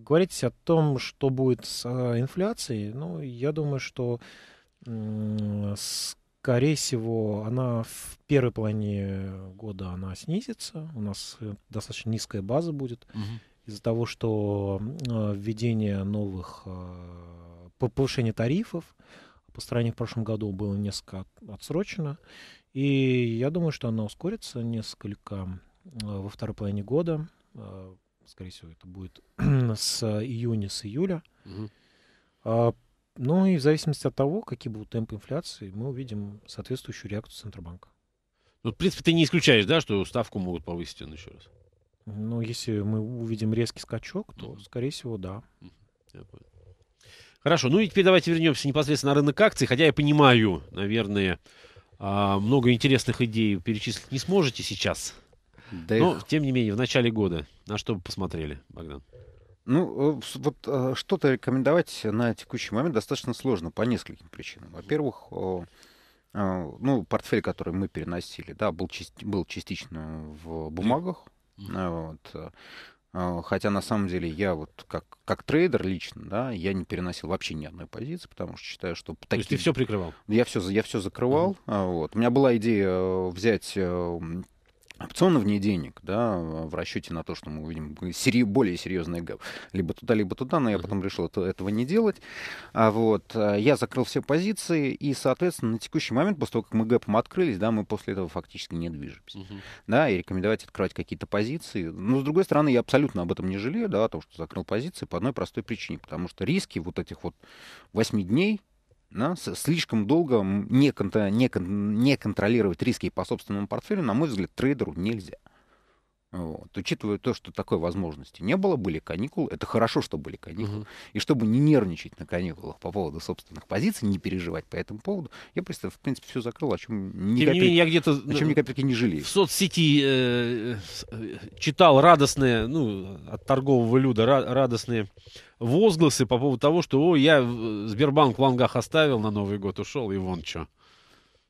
Говорить о том, что будет с э, инфляцией, ну, я думаю, что скорее всего она в первой половине года она снизится. У нас э, достаточно низкая база будет. Угу. Из-за того, что э, введение новых повышение тарифов по стране в прошлом году было несколько отсрочено. И я думаю, что она ускорится несколько во второй половине года скорее всего, это будет *clears throat* с июня, с июля. Угу. ну и в зависимости от того, какие будут темпы инфляции, мы увидим соответствующую реакцию Центробанка. Ну, в принципе, ты не исключаешь, да, что ставку могут повысить он еще раз? Ну, если мы увидим резкий скачок, то, угу. скорее всего, да. Я понял. Хорошо, ну и теперь давайте вернемся непосредственно на рынок акций, хотя я понимаю, наверное, а, много интересных идей перечислить не сможете сейчас. Да Но, их... тем не менее, в начале года. На что бы посмотрели, Богдан? Ну, э, вот э, что-то рекомендовать на текущий момент достаточно сложно по нескольким причинам. Во-первых, э, ну, портфель, который мы переносили, да, был, части, был частично в бумагах. Вот. Хотя на самом деле я вот как, как трейдер лично, да, я не переносил вообще ни одной позиции, потому что считаю, что... Такие... То есть ты все прикрывал? Я все, я все закрывал. Uh-huh. Вот. У меня была идея взять опционы вне денег, да, в расчете на то, что мы увидим сери- более серьезный гэп. Либо туда, либо туда, но я потом решил это, этого не делать. А вот, э, я закрыл все позиции, и, соответственно, на текущий момент, после того, как мы гэпом открылись, да, мы после этого фактически не движемся. Uh-huh. Да, и рекомендовать открывать какие-то позиции. Но, с другой стороны, я абсолютно об этом не жалею, да, о том, что закрыл позиции по одной простой причине, потому что риски вот этих вот 8 дней, да, слишком долго не, контр- не, кон- не контролировать риски по собственному портфелю, на мой взгляд, трейдеру нельзя. Вот. Учитывая то, что такой возможности не было, были каникулы, это хорошо, что были каникулы. Угу. И чтобы не нервничать на каникулах по поводу собственных позиций, не переживать по этому поводу, я просто, в принципе, все закрыл, о чем ни, Тем копейки, я где-то о чем ни копейки не жалею. В соцсети э, э, читал радостные, ну, от торгового люда радостные возгласы по поводу того, что, о, я э, Сбербанк в лангах оставил на Новый год, ушел, и вон что.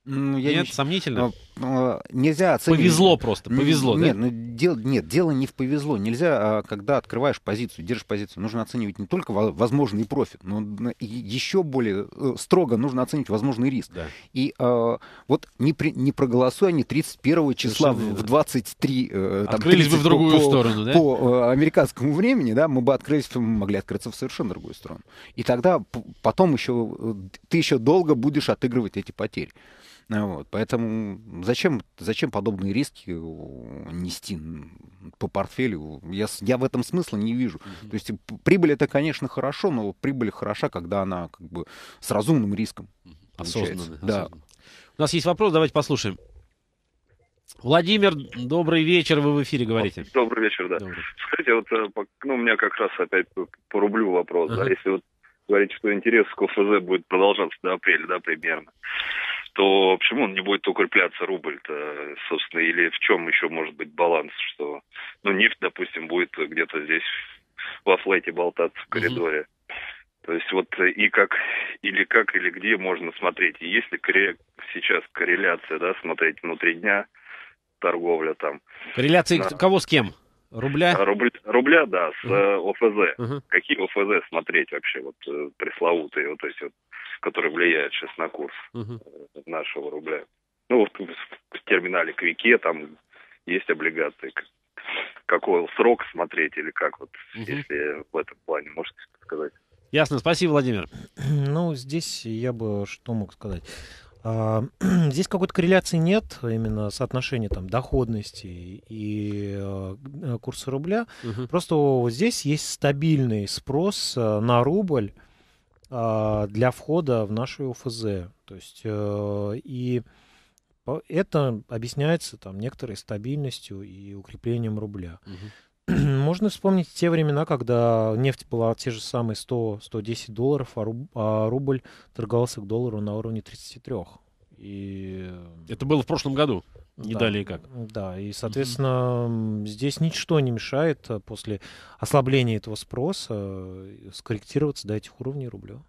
Ну, я нет, не... сомнительно. А, нельзя оценивать. Повезло просто, повезло. Нет, да? ну, дел... нет, дело не в повезло. Нельзя, а, когда открываешь позицию, держишь позицию, нужно оценивать не только возможный профит, но еще более э, строго нужно оценивать возможный риск. Да. И а, вот не, при... не проголосуй они 31 числа Совершенно в 23... Ну, э, там, открылись бы в другую по, сторону, да? По э, американскому времени, да, мы бы открылись, могли открыться в совершенно другую сторону. И тогда потом еще ты еще долго будешь отыгрывать эти потери. Вот. Поэтому зачем, зачем подобные риски э, нести по портфелю? Я, я в этом смысла не вижу. Mm-hmm. То есть прибыль это, конечно, хорошо, но прибыль хороша, когда она как бы с разумным риском. Осознанно. Да. У нас есть вопрос, давайте послушаем. Владимир, добрый вечер, вы в эфире говорите. Добрый вечер, да. Добрый. Скажите, вот э, ну, у меня как раз опять по рублю вопрос. Ага. Да, если вот говорить, что интерес к ОФЗ будет продолжаться до апреля, да, примерно то почему он не будет укрепляться рубль-то, собственно, или в чем еще может быть баланс, что, ну, нефть, допустим, будет где-то здесь во флете болтаться в коридоре. То есть вот и как, или как, или где можно смотреть, и есть ли сейчас корреляция, да, смотреть внутри дня, торговля там. Корреляция да. кого с кем? Рубля? А, рубль, рубля, да, с угу. ОФЗ. Угу. Какие ОФЗ смотреть вообще, вот э, пресловутые, вот, то есть вот который влияет сейчас на курс угу. нашего рубля. Ну, вот в терминале Квике там есть облигации. Какой срок смотреть или как вот, угу. если в этом плане можете сказать? Ясно, спасибо, Владимир. Ну, здесь я бы что мог сказать. А, *clears throat* здесь какой-то корреляции нет, именно соотношения там доходности и э, курса рубля. Угу. Просто здесь есть стабильный спрос э, на рубль а, для входа в нашу УФЗ. То есть э, и это объясняется там некоторой стабильностью и укреплением рубля. Угу. *clears throat* Можно вспомнить те времена, когда нефть была те же самые 100-110 долларов, а, руб, а рубль торговался к доллару на уровне 33. И... Э, это было в прошлом году? Не ну да. далее как. Да, и, соответственно, здесь ничто не мешает э, после ослабления этого спроса э, скорректироваться до этих уровней рубля.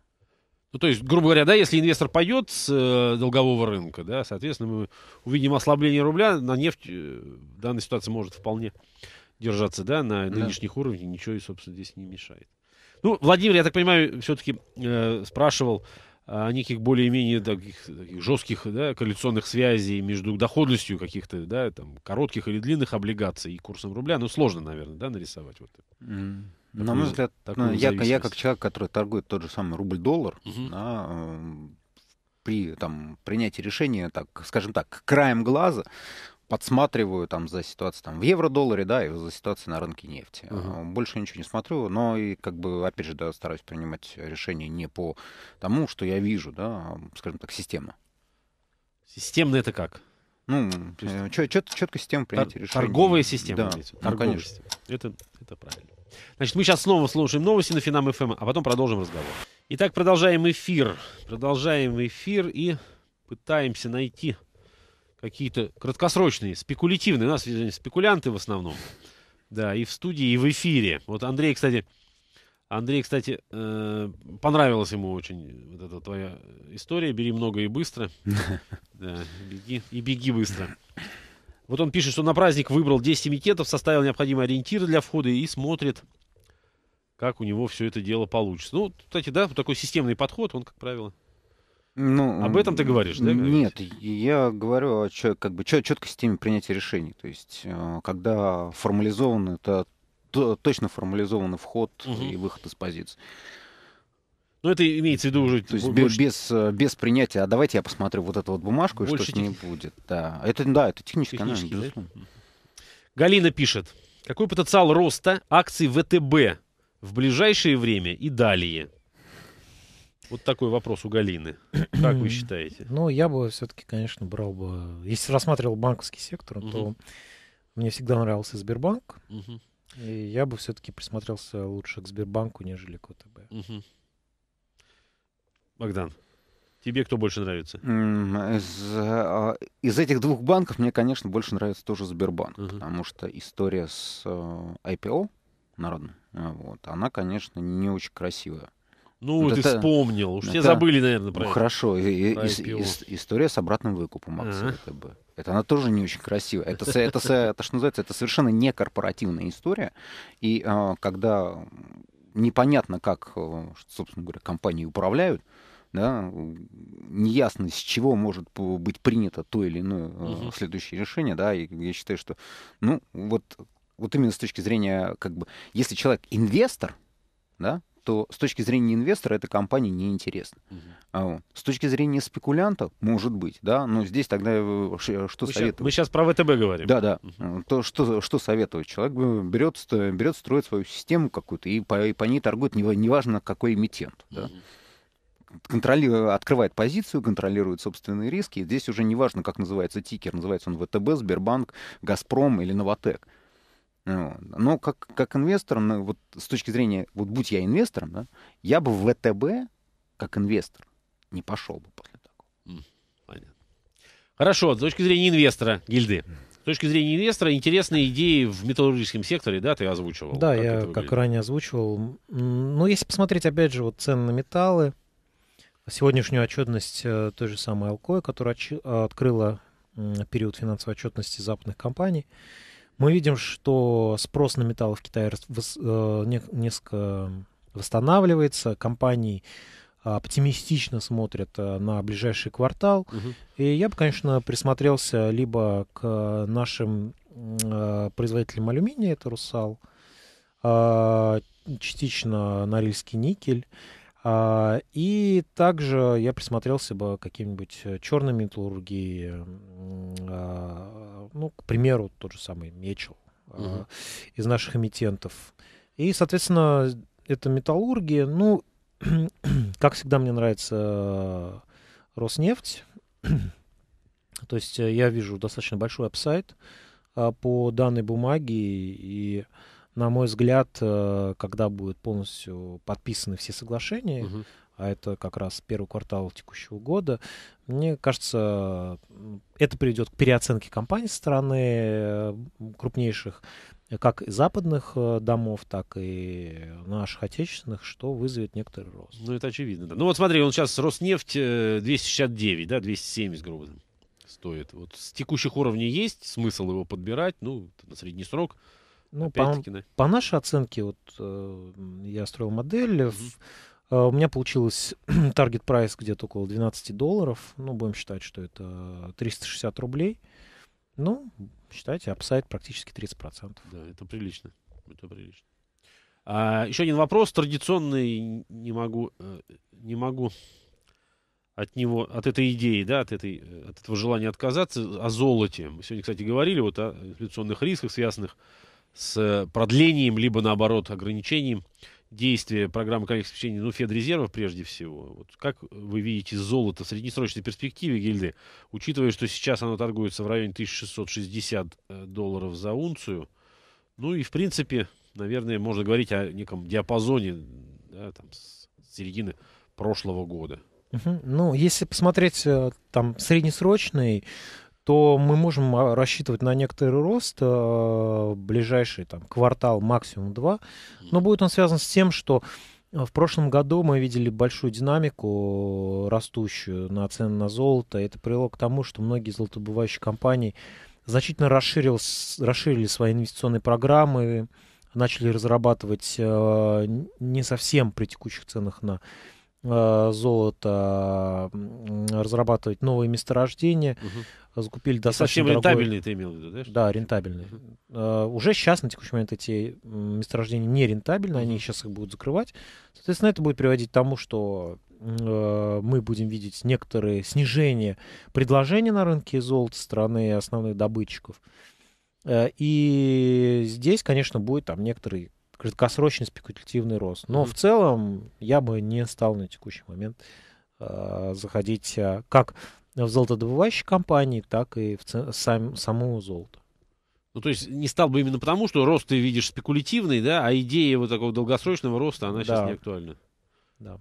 Ну, то есть, грубо говоря, да, если инвестор пойдет с э, долгового рынка, да, соответственно, мы увидим ослабление рубля, на нефть э, данной ситуации может вполне держаться, да, на да. нынешних уровнях, ничего и, собственно, здесь не мешает. Ну, Владимир, я так понимаю, все-таки э, спрашивал, а, неких более-менее таких, таких жестких да, корреляционных связей между доходностью каких-то, да, там, коротких или длинных облигаций и курсом рубля, ну, сложно, наверное, да, нарисовать вот mm. Такую, На мой взгляд, ну, я, я как человек, который торгует тот же самый рубль-доллар, Uh -huh. да, эм, при там, принятии решения, так, скажем так, краем глаза, подсматриваю там за ситуацией там, в евро-долларе, да, и за ситуацией на рынке нефти. uh Больше ничего не смотрю, но и как бы, опять же, да, стараюсь принимать решения не по тому, что я вижу, да, скажем так, системно. Системно это как? Ну, есть... чет, э, чет, четко система принятия Тор- решений. Торговая система. Да, ну, торговая конечно. Система. Это, это правильно. Значит, мы сейчас снова слушаем новости на Финам ФМ, эм, а потом продолжим разговор. Итак, продолжаем эфир. Продолжаем эфир и пытаемся найти какие-то краткосрочные, спекулятивные. У нас извините, спекулянты в основном. Да, и в студии, и в эфире. Вот Андрей, кстати, Андрей, кстати, э, понравилась ему очень вот эта твоя история. Бери много и быстро. *laughs* Да, беги и беги быстро. Вот он пишет, что на праздник выбрал 10 имитетов, составил необходимые ориентиры для входа и смотрит, как у него все это дело получится. Ну, кстати, да, такой системный подход, он, как правило, ну, Об этом ты говоришь, да? Нет, я говорю о как бы, четкой системе принятия решений. То есть, э, когда формализован, это точно формализован вход угу. и выход из позиции. Ну, это имеется в виду уже... То есть больше... без, э, без принятия, а давайте я посмотрю вот эту вот бумажку, и больше что с ней будет. Да, это, да, это техническая. анализ, да? Галина пишет. Какой потенциал роста акций ВТБ в ближайшее время и далее? Вот такой вопрос у Галины. *clears throat* Как вы считаете? Ну, я бы все-таки, конечно, брал бы... Если рассматривал банковский сектор, угу. то мне всегда нравился Сбербанк. Угу. И я бы все-таки присмотрелся лучше к Сбербанку, нежели к ОТБ. Угу. Богдан, тебе кто больше нравится? Из, а, из этих двух банков мне, конечно, больше нравится тоже Сбербанк, угу. потому что история с IPO э, народным, вот, она, конечно, не очень красивая. Ну, ну ты это, вспомнил. Уж это, все забыли, наверное, про ну, Хорошо. И, про и, и, история с обратным выкупом акций uh-huh. Это она тоже не очень красивая. Это, это, это, это что называется, это совершенно не корпоративная история. И а, когда непонятно, как, э, собственно говоря, компании управляют, да, неясно, с чего может быть принято то или иное угу. следующее решение, да, и я считаю, что, ну, вот, вот именно с точки зрения, как бы, если человек инвестор, да, то с точки зрения инвестора эта компания неинтересна. Угу. С точки зрения спекулянта, может быть, да, но здесь тогда э, э, что мы советовать? Сейчас, мы сейчас про ВТБ говорим. Да, да. Угу. То, что, что советовать? Человек берет, берет, строит свою систему какую-то и по, и по ней торгует, неважно, какой эмитент. Угу. Да контроли... открывает позицию, контролирует собственные риски. Здесь уже неважно как называется тикер, называется он ВТБ, Сбербанк, Газпром или Новотек. Но как, как инвестор, ну, вот с точки зрения, вот будь я инвестором, да, я бы в ВТБ, э как инвестор, не пошел бы после такого. Понятно. Хорошо, с точки зрения инвестора гильды. С точки зрения инвестора, интересные идеи в металлургическом секторе, да, ты озвучивал? Да, как я как ранее озвучивал. Ну, если посмотреть, опять же, вот цены на металлы, сегодняшнюю отчетность э, той же самой Алкоя, которая э, открыла период финансовой отчетности западных компаний, мы видим, что спрос на металлы в Китае э, несколько восстанавливается, компании э, оптимистично смотрят э, на ближайший квартал. Угу. И я бы, конечно, присмотрелся либо к нашим производителям алюминия, это «Русал», частично «Норильский никель», и также я присмотрелся бы к каким-нибудь черной металлургии, а, ну, к примеру, тот же самый Мечел угу. из наших эмитентов. И, соответственно, это металлургия. Ну, *clears throat* как всегда, мне нравится э, Роснефть. *clears throat* То есть э, я вижу достаточно большой апсайт а, по данной бумаге. И, на мой взгляд, э, когда будут полностью подписаны все соглашения, угу а это как раз первый квартал текущего года, мне кажется, это приведет к переоценке компаний со стороны э, крупнейших, как западных э, домов, так и наших отечественных, что вызовет некоторый рост. Ну, это очевидно. Да. Ну, вот смотри, он сейчас Роснефть 269, э, да, 270, грубо говоря, стоит. Вот с текущих уровней есть смысл его подбирать, ну, на средний срок. Ну, по, да. по нашей оценке, вот я строил модель, mm-hmm. Э, у меня получилось *clears throat* таргет прайс где-то около 12 долларов. Ну, будем считать, что это 360 рублей. Ну, считайте, апсайт практически 30%. Да, это прилично. Это прилично. А, еще один вопрос традиционный. Не могу, э, не могу от него, от этой идеи, да, от, этой, э, от этого желания отказаться, о золоте. Мы сегодня, кстати, говорили вот о инфляционных рисках, связанных с продлением, либо наоборот ограничением действия программы коллег обеспечения, ну, Федрезерва прежде всего. Вот как вы видите золото в среднесрочной перспективе гильды, учитывая, что сейчас оно торгуется в районе 1660 э, долларов за унцию, ну и, в принципе, наверное, можно говорить о неком диапазоне да, там, с середины прошлого года. Ну, если посмотреть э, там среднесрочный то мы можем а, рассчитывать на некоторый рост э, ближайший там, квартал, максимум два. Но будет он связан с тем, что э, в прошлом году мы видели большую динамику растущую на цены на золото. Это привело к тому, что многие золотобывающие компании значительно расширил, расширили свои инвестиционные программы, начали разрабатывать э, не совсем при текущих ценах на Э, золото, разрабатывать новые месторождения. Угу. Закупили достаточно совсем дорогой... рентабельные ты имел в виду, да? Да, рентабельные. Угу. уже сейчас, на текущий момент, эти месторождения не рентабельны, угу. они сейчас их будут закрывать. Соответственно, это будет приводить к тому, что э, мы будем видеть некоторые снижения предложения на рынке золота со стороны основных добытчиков. и здесь, конечно, будет там некоторый краткосрочный спекулятивный рост. Но mm-hmm. в целом я бы не стал на текущий момент э, заходить э, как в золотодобывающие компании, так и в ц... сам, само золото. Ну, то есть не стал бы именно потому, что рост ты видишь спекулятивный, да, а идея вот такого долгосрочного роста, она да. сейчас не актуальна. Да.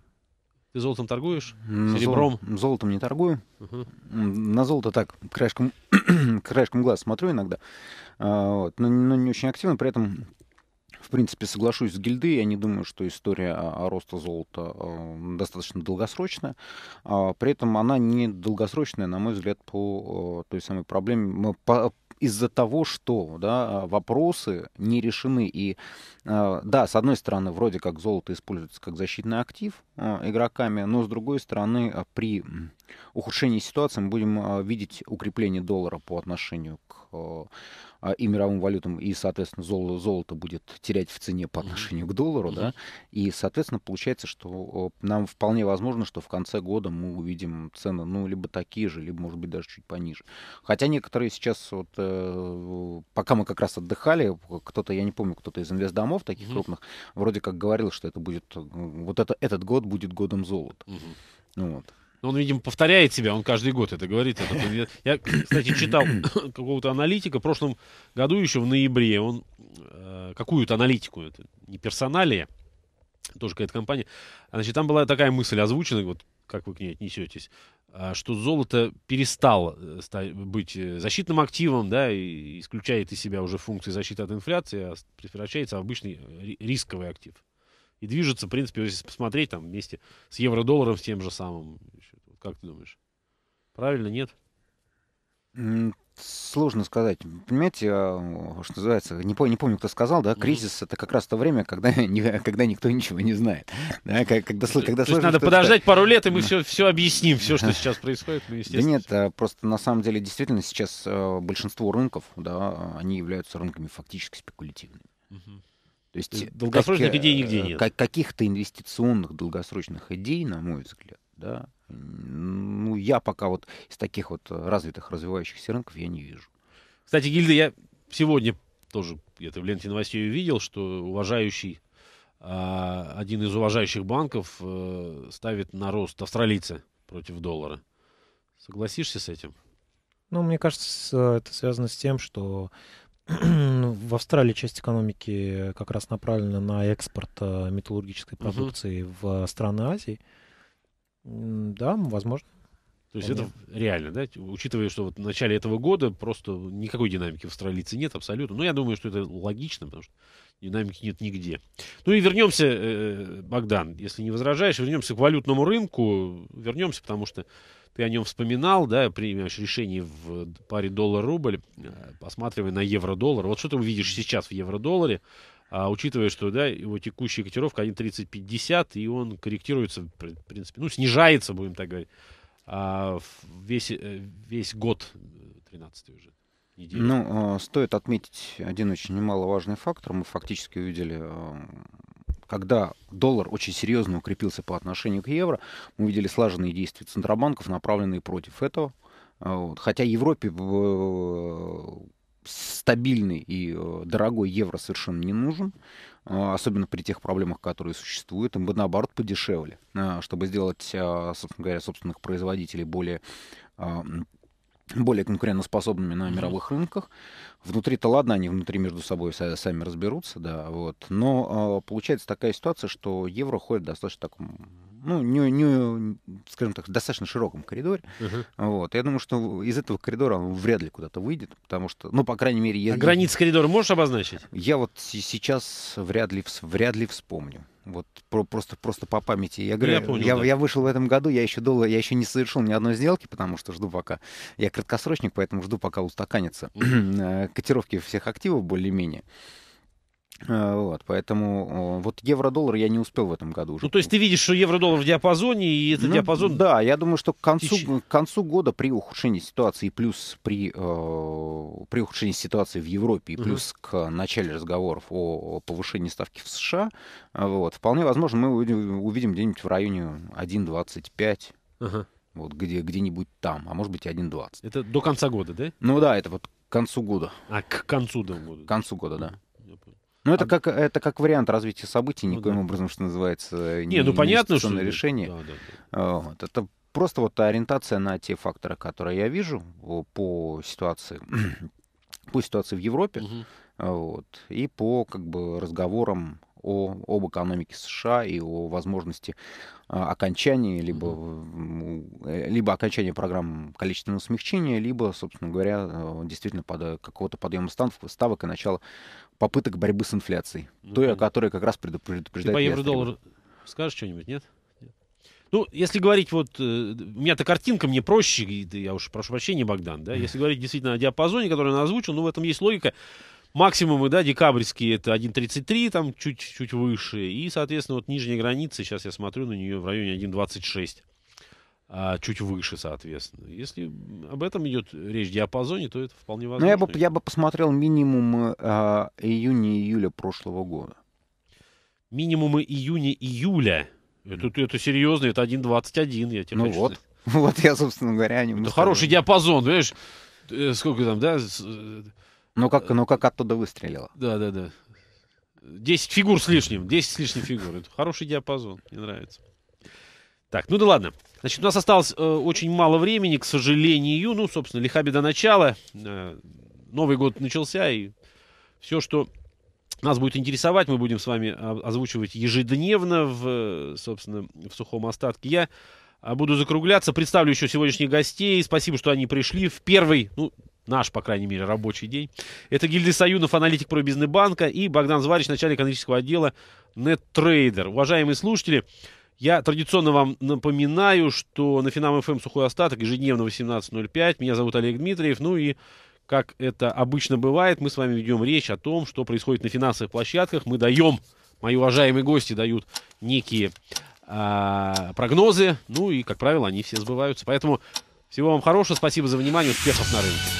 Ты золотом торгуешь? Серебром? Золотом, золотом не торгую. Угу. На золото так, краешком, *clears throat* краешком глаз смотрю иногда. А, вот, но, но не очень активно. При этом принципе, соглашусь с гильдой. Я не думаю, что история о роста золота эм, достаточно долгосрочная. А, при этом она не долгосрочная, на мой взгляд, по э, той самой проблеме, по, из-за того, что да, вопросы не решены. И э, да, с одной стороны, вроде как золото используется как защитный актив, Э, игроками, но с другой стороны, э, при ухудшении ситуации мы будем э, видеть укрепление доллара по отношению к и мировым валютам, и, соответственно, золото, золото будет терять в цене по отношению к доллару, да, и, соответственно, получается, что нам вполне возможно, что в конце года мы увидим цены, ну, либо такие же, либо, может быть, даже чуть пониже. Хотя некоторые сейчас, вот, э, пока мы как раз отдыхали, кто-то, я не помню, кто-то из инвестдомов таких крупных, вроде как говорил, что это будет, вот это, этот год будет годом золота. Угу. вот. Он, видимо, повторяет себя, он каждый год это говорит. Это. А я, кстати, читал *coughs* какого-то аналитика. В прошлом году еще в ноябре он э, какую-то аналитику, это не персоналия, тоже какая-то компания. Значит, там была такая мысль озвучена, вот как вы к ней отнесетесь, а, что золото перестало э, быть э, защитным активом, да, и исключает из себя уже функции защиты от инфляции, а превращается в обычный рисковый актив и движется, в принципе, если посмотреть там вместе с евро-долларом, с тем же самым. Как ты думаешь? Правильно, нет? Сложно сказать. Понимаете, а, что называется, не, по, не помню, кто сказал, да, кризис это как раз то время, когда, *laughs* когда никто ничего не знает. Да, когда, когда то сложно, есть надо подождать пару лет, и мы все, все объясним, все, что сейчас происходит. Мы, ну, да нет, а, просто на самом деле действительно сейчас а, большинство рынков, да, они являются рынками фактически спекулятивными. Угу. То есть э, долгосрочных как, идей нигде э, нет. Как, каких-то инвестиционных долгосрочных идей, на мой взгляд, да, ну, я пока вот из таких вот развитых, развивающихся рынков я не вижу. Кстати, Гильда, я сегодня тоже это в ленте новостей увидел, что уважающий а, один из уважающих банков э, ставит на рост австралийца против доллара. Согласишься с этим? Ну, мне кажется, это связано с тем, что ну, в Австралии часть экономики э, как раз направлена на экспорт э, металлургической продукции угу. в э, страны Азии. Да, возможно. То есть это реально, да? Учитывая, что вот в начале этого года просто никакой динамики в австралийце нет абсолютно. Но ну, я думаю, что это логично, потому что динамики нет нигде. Ну и вернемся, Богдан, если не возражаешь, вернемся к валютному рынку. Вернемся, потому что ты о нем вспоминал, да, принимаешь решение в паре доллар-рубль, э, посматривая на евро-доллар. Вот что ты увидишь сейчас в евро-долларе, а, учитывая, что да, его текущая котировка 1.3050, и он корректируется, в принципе, ну, снижается, будем так говорить, а, весь, э, весь год 13 уже. Неделю. Ну, а, стоит отметить один очень немаловажный фактор. Мы фактически увидели а, когда доллар очень серьезно укрепился по отношению к евро, мы видели слаженные действия центробанков, направленные против этого. А, вот. Хотя Европе э, стабильный и э, дорогой евро совершенно не нужен, а, особенно при тех проблемах, которые существуют, им бы наоборот подешевле, а, чтобы сделать, собственно говоря, собственных производителей более более конкурентоспособными на мировых рынках. Внутри-то ладно, они внутри между собой сами разберутся, да, вот. Но э, получается такая ситуация, что евро ходит в достаточно таком, ну, не, не, скажем так, в достаточно широком коридоре. Uh-huh. Вот. Я думаю, что из этого коридора он вряд ли куда-то выйдет, потому что, ну, по крайней мере... Я, а границы коридора можешь обозначить? Я вот сейчас вряд ли, вряд ли вспомню. Вот про, просто, просто по памяти. Я говорю, я, понял, я, да. я вышел в этом году, я еще долго, я еще не совершил ни одной сделки, потому что жду пока. Я краткосрочник, поэтому жду, пока устаканится *clears throat* э, котировки всех активов более-менее. Э, вот, поэтому вот евро-доллар я не успел в этом году уже. Ну, то есть ты видишь, что евро-доллар в диапазоне, и этот ну, диапазон... Да, я думаю, что к концу, к концу года при ухудшении ситуации, плюс при, э, при ухудшении ситуации в Европе, и плюс угу. к начале разговоров о повышении ставки в США, э, вот, вполне возможно, мы увидим где-нибудь в районе 1,25. Ага. Вот где, где-нибудь там, а может быть 1,20. Это до конца года, да? Ну да, это вот к концу года. А, к концу года. К концу года, да. Ну, это, а... как, это как вариант развития событий, ну, никоим да. образом, что называется, не, не ну, понятно, не что решение. Да, да, да. А, вот. Это просто вот ориентация на те факторы, которые я вижу по ситуации, *clears throat* по ситуации в Европе, угу. вот, и по как бы разговорам о, об экономике США и о возможности а, окончания либо, mm либо окончания программ количественного смягчения, либо, собственно говоря, э, действительно под, какого-то подъема ставок, ставок и начала попыток борьбы с инфляцией. Ну, той, о которой как раз предупреждает. Ты по евро-доллару скажешь что-нибудь, нет? Ну, если говорить вот... Э, у меня-то картинка, мне проще, я уж прошу прощения, Богдан, да? Если говорить действительно о диапазоне, который я озвучил, ну, в этом есть логика. Максимумы, да, декабрьские, это 1.33, там чуть-чуть выше. И, соответственно, вот нижняя граница, сейчас я смотрю на нее в районе 1.26 а чуть выше, соответственно. Если об этом идет речь в диапазоне, то это вполне возможно. Ну, Но я бы, я бы посмотрел минимум э, а, июня-июля прошлого года. Минимумы июня-июля. Это, это серьезно, это 1,21, я тебе Ну хочу вот, *laughs* вот я, собственно говоря, не. нем Это хороший диапазон, понимаешь, э, сколько там, да? Э, ну как, э, ну как оттуда выстрелило. Да, да, да. 10 фигур с лишним, 10 с лишним фигур. Это хороший диапазон, мне нравится. Так, ну да ладно. Значит, у нас осталось э, очень мало времени, к сожалению. Ну, собственно, лиха беда начала. Э, Новый год начался, и все, что нас будет интересовать, мы будем с вами озвучивать ежедневно, в, собственно, в сухом остатке. Я э, буду закругляться, представлю еще сегодняшних гостей. Спасибо, что они пришли в первый, ну, наш, по крайней мере, рабочий день. Это Гильдия Союнов, аналитик про бизнес-банка, и Богдан Зварич, начальник аналитического отдела NetTrader. Уважаемые слушатели, я традиционно вам напоминаю, что на Финам ФМ сухой остаток ежедневно 18.05. Меня зовут Олег Дмитриев. Ну и как это обычно бывает, мы с вами ведем речь о том, что происходит на финансовых площадках. Мы даем, мои уважаемые гости дают некие а, прогнозы. Ну и, как правило, они все сбываются. Поэтому всего вам хорошего, спасибо за внимание, успехов на рынке.